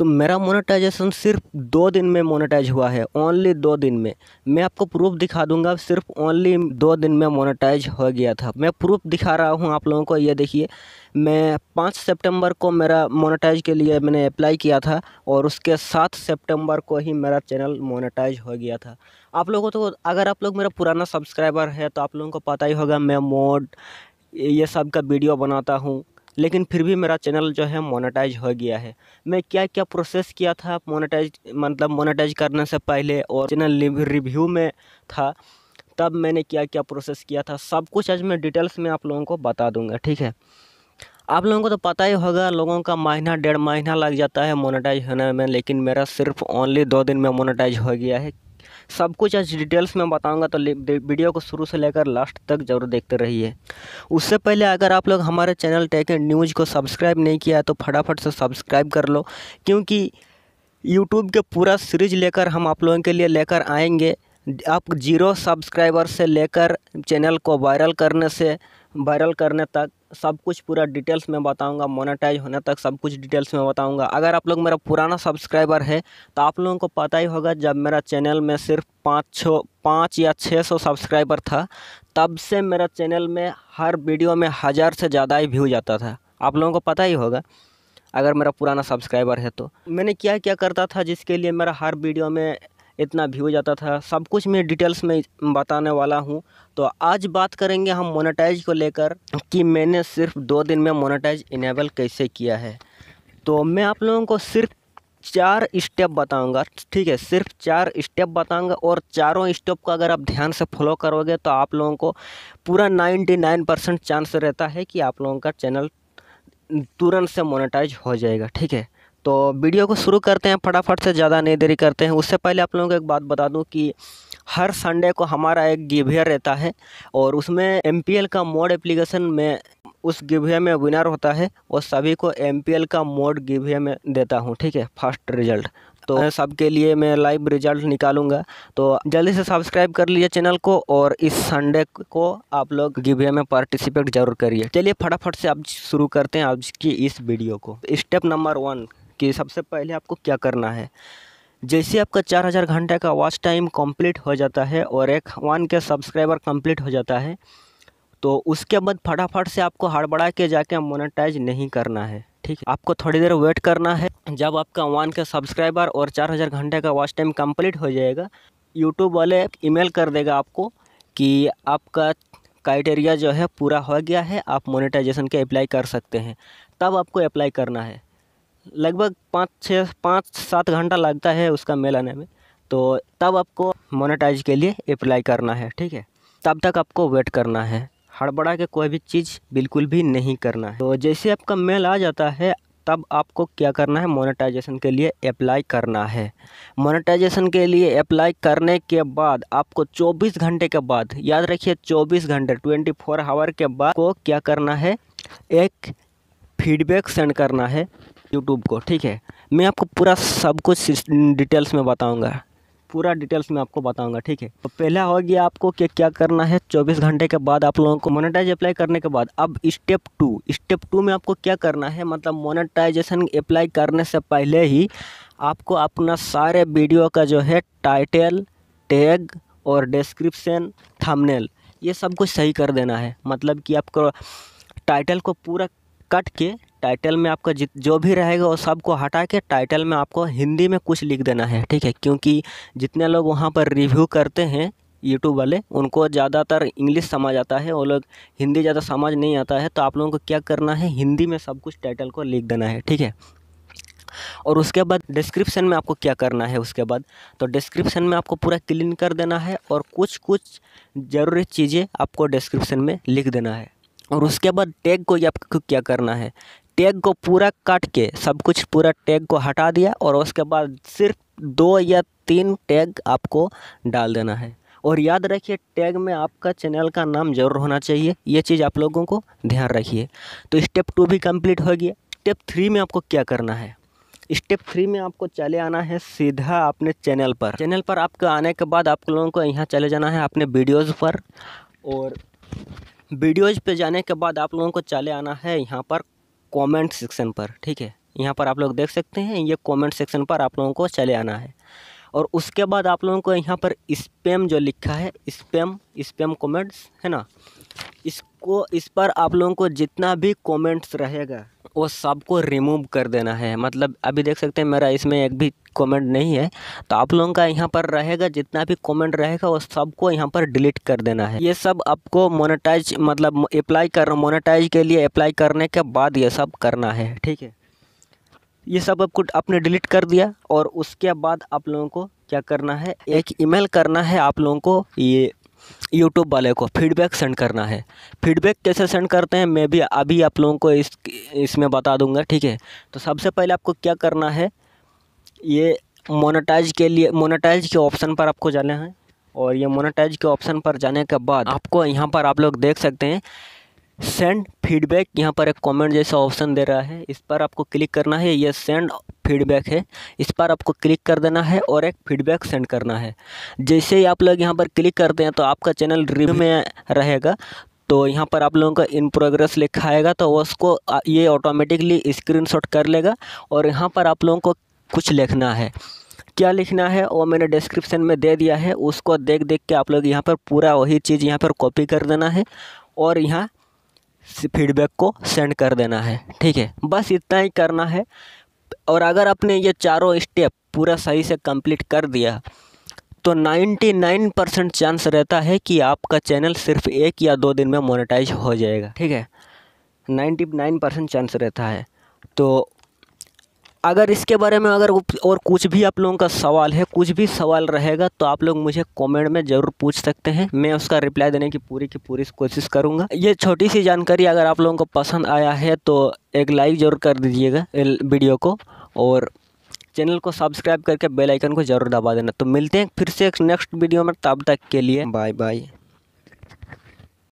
तो मेरा मोनेटाइजेशन सिर्फ दो दिन में मोनेटाइज हुआ है ओनली दो दिन में मैं आपको प्रूफ दिखा दूंगा सिर्फ ओनली दो दिन में मोनेटाइज हो गया था मैं प्रूफ दिखा रहा हूँ आप लोगों को ये देखिए मैं पाँच सितंबर को मेरा मोनेटाइज के लिए मैंने अप्लाई किया था और उसके सात सितंबर को ही मेरा चैनल मोनेटाइज हो गया था आप लोगों को तो अगर आप लोग मेरा पुराना सब्सक्राइबर है तो आप लोगों को पता ही होगा मैं मोड ये सब का वीडियो बनाता हूँ लेकिन फिर भी मेरा चैनल जो है मोनेटाइज हो गया है मैं क्या क्या प्रोसेस किया था मोनेटाइज मतलब मोनेटाइज करने से पहले और चैनल रिव्यू में था तब मैंने क्या क्या प्रोसेस किया था सब कुछ आज मैं डिटेल्स में आप लोगों को बता दूंगा ठीक है आप लोगों को तो पता ही होगा लोगों का महीना डेढ़ महीना लग जाता है मोनेटाइज होने में लेकिन मेरा सिर्फ ओनली दो दिन में मोनेटाइज हो गया है सब कुछ आज डिटेल्स में बताऊंगा तो वीडियो को शुरू से लेकर लास्ट तक जरूर देखते रहिए उससे पहले अगर आप लोग हमारे चैनल टेक एंड न्यूज़ को सब्सक्राइब नहीं किया है तो फटाफट से सब्सक्राइब कर लो क्योंकि यूट्यूब के पूरा सीरीज लेकर हम आप लोगों के लिए लेकर आएंगे आप जीरो सब्सक्राइबर से लेकर चैनल को वायरल करने से वायरल करने तक सब कुछ पूरा डिटेल्स में बताऊंगा मोनेटाइज होने तक सब कुछ डिटेल्स में बताऊंगा अगर आप लोग मेरा पुराना सब्सक्राइबर है तो आप लोगों को पता ही होगा जब मेरा चैनल में सिर्फ पाँच छो पाँच या छः सौ सब्सक्राइबर था तब से मेरा चैनल में हर वीडियो में हज़ार से ज़्यादा ही व्यू जाता था आप लोगों को पता ही होगा अगर मेरा पुराना सब्सक्राइबर है तो मैंने क्या क्या करता था जिसके लिए मेरा हर वीडियो में इतना हो जाता था सब कुछ मैं डिटेल्स में बताने वाला हूँ तो आज बात करेंगे हम मोनेटाइज को लेकर कि मैंने सिर्फ दो दिन में मोनेटाइज इनेबल कैसे किया है तो मैं आप लोगों को सिर्फ चार स्टेप बताऊंगा ठीक है सिर्फ चार स्टेप बताऊंगा और चारों स्टेप का अगर आप ध्यान से फॉलो करोगे तो आप लोगों को पूरा 99 परसेंट चांस रहता है कि आप लोगों का चैनल तुरंत से मोनेटाइज हो जाएगा ठीक है तो वीडियो को शुरू करते हैं फटाफट से ज़्यादा नहीं देरी करते हैं उससे पहले आप लोगों को एक बात बता दूं कि हर संडे को हमारा एक गिवियर रहता है और उसमें एम का मोड एप्लीकेशन में उस गिवियर में विनर होता है और सभी को एम का मोड गिवियर में देता हूँ ठीक है फर्स्ट रिजल्ट तो सबके लिए मैं लाइव रिजल्ट निकालूंगा तो जल्दी से सब्सक्राइब कर लीजिए चैनल को और इस संडे को आप लोग गिवे में पार्टिसिपेट जरूर करिए चलिए फटाफट से आप शुरू करते हैं आज की इस वीडियो को स्टेप नंबर वन कि सबसे पहले आपको क्या करना है जैसे आपका 4000 घंटे का वॉच टाइम कंप्लीट हो जाता है और एक वन के सब्सक्राइबर कंप्लीट हो जाता है तो उसके बाद फटाफट से आपको हड़बड़ा के जाके मोनेटाइज नहीं करना है ठीक है आपको थोड़ी देर वेट करना है जब आपका वन के सब्सक्राइबर और 4000 घंटे का वॉच टाइम कंप्लीट हो जाएगा यूट्यूब वाले ईमेल कर देगा आपको कि आपका क्राइटेरिया जो है पूरा हो गया है आप मोनेटाइजेशन के अप्लाई कर सकते हैं तब आपको अप्लाई करना है लगभग पाँच छः पाँच सात घंटा लगता है उसका मेल आने में तो तब आपको मोनेटाइज के लिए अप्लाई करना है ठीक है तब तक आपको वेट करना है हड़बड़ा के कोई भी चीज़ बिल्कुल भी नहीं करना है तो जैसे आपका मेल आ जाता है तब आपको क्या करना है मोनेटाइजेशन के लिए अप्लाई करना है मोनेटाइजेशन के लिए अप्लाई करने के बाद आपको 24 घंटे के बाद याद रखिए 24 घंटे 24 फोर आवर के बाद को क्या करना है एक फीडबैक सेंड करना है यूट्यूब को ठीक है मैं आपको पूरा सब कुछ डिटेल्स में बताऊँगा पूरा डिटेल्स में आपको बताऊंगा ठीक है तो पहला हो गया आपको कि क्या करना है 24 घंटे के बाद आप लोगों को मोनेटाइज अप्लाई करने के बाद अब स्टेप टू स्टेप टू में आपको क्या करना है मतलब मोनेटाइजेशन अप्लाई करने से पहले ही आपको अपना सारे वीडियो का जो है टाइटल टैग और डिस्क्रिप्शन थमनेल ये सब कुछ सही कर देना है मतलब कि आपको टाइटल को पूरा कट के टाइटल में आपका जित जो भी रहेगा वो सबको हटा के टाइटल में आपको हिंदी में कुछ लिख देना है ठीक है क्योंकि जितने लोग वहाँ पर रिव्यू करते हैं यूट्यूब वाले उनको ज़्यादातर इंग्लिश समझ आता है वो लोग हिंदी ज़्यादा समझ नहीं आता है तो आप लोगों को क्या करना है हिंदी में सब कुछ टाइटल को लिख देना है ठीक है और उसके बाद डिस्क्रिप्शन में आपको क्या करना है उसके बाद तो डिस्क्रिप्शन में आपको पूरा क्लीन कर देना है और कुछ कुछ ज़रूरी चीज़ें आपको डिस्क्रिप्शन में लिख देना है और उसके बाद टैग को आपको क्या करना है टैग को पूरा काट के सब कुछ पूरा टैग को हटा दिया और उसके बाद सिर्फ दो या तीन टैग आपको डाल देना है और याद रखिए टैग में आपका चैनल का नाम जरूर होना चाहिए ये चीज़ आप लोगों को ध्यान रखिए तो स्टेप टू भी कंप्लीट हो गया स्टेप थ्री में आपको क्या करना है स्टेप थ्री में आपको चले आना है सीधा अपने चैनल पर चैनल पर आपके आने के बाद आप लोगों को यहाँ चले जाना है अपने वीडियोज़ पर और वीडियोज़ पे जाने के बाद आप लोगों को चले आना है यहाँ पर कमेंट सेक्शन पर ठीक है यहाँ पर आप लोग देख सकते हैं ये कमेंट सेक्शन पर आप लोगों को चले आना है और उसके बाद आप लोगों को यहाँ पर स्पेम जो लिखा है स्पेम स्पेम कमेंट्स है ना इसको इस पर आप लोगों को जितना भी कमेंट्स रहेगा वो सबको रिमूव कर देना है मतलब अभी देख सकते हैं मेरा इसमें एक भी कमेंट नहीं है तो आप लोगों का यहाँ पर रहेगा जितना भी कमेंट रहेगा वो सबको यहाँ पर डिलीट कर देना है ये सब आपको मोनेटाइज मतलब अप्लाई कर मोनेटाइज के लिए अप्लाई करने के बाद ये सब करना है ठीक है ये सब आपको आपने डिलीट कर दिया और उसके बाद आप लोगों को क्या करना है एक ईमेल करना है आप लोगों को ये यूट्यूब वाले को फीडबैक सेंड करना है फीडबैक कैसे सेंड करते हैं मैं भी अभी आप लोगों को इस इसमें बता दूंगा ठीक है तो सबसे पहले आपको क्या करना है ये मोनेटाइज के लिए मोनेटाइज के ऑप्शन पर आपको जाना है और ये मोनेटाइज के ऑप्शन पर जाने के बाद आपको यहाँ पर आप लोग देख सकते हैं सेंड फीडबैक यहाँ पर एक कमेंट जैसा ऑप्शन दे रहा है इस पर आपको क्लिक करना है यह सेंड फीडबैक है इस पर आपको क्लिक कर देना है और एक फीडबैक सेंड करना है जैसे ही आप लोग यहाँ पर क्लिक करते हैं तो आपका चैनल रिव्यू में रहेगा तो यहाँ पर आप लोगों का इन प्रोग्रेस लिखा आएगा तो उसको ये ऑटोमेटिकली स्क्रीनशॉट कर लेगा और यहाँ पर आप लोगों को कुछ लिखना है क्या लिखना है वो मैंने डिस्क्रिप्शन में दे दिया है उसको देख देख के आप लोग यहाँ पर पूरा वही चीज़ यहाँ पर कॉपी कर देना है और यहाँ फीडबैक को सेंड कर देना है ठीक है बस इतना ही करना है और अगर आपने ये चारों स्टेप पूरा सही से कंप्लीट कर दिया तो 99 परसेंट चांस रहता है कि आपका चैनल सिर्फ एक या दो दिन में मोनेटाइज हो जाएगा ठीक है 99 परसेंट चांस रहता है तो अगर इसके बारे में अगर और कुछ भी आप लोगों का सवाल है कुछ भी सवाल रहेगा तो आप लोग मुझे कमेंट में ज़रूर पूछ सकते हैं मैं उसका रिप्लाई देने की पूरी की पूरी कोशिश करूँगा ये छोटी सी जानकारी अगर आप लोगों को पसंद आया है तो एक लाइक ज़रूर कर दीजिएगा वीडियो को और चैनल को सब्सक्राइब करके बेलाइकन को जरूर दबा देना तो मिलते हैं फिर से एक नेक्स्ट वीडियो में तब तक के लिए बाय बाय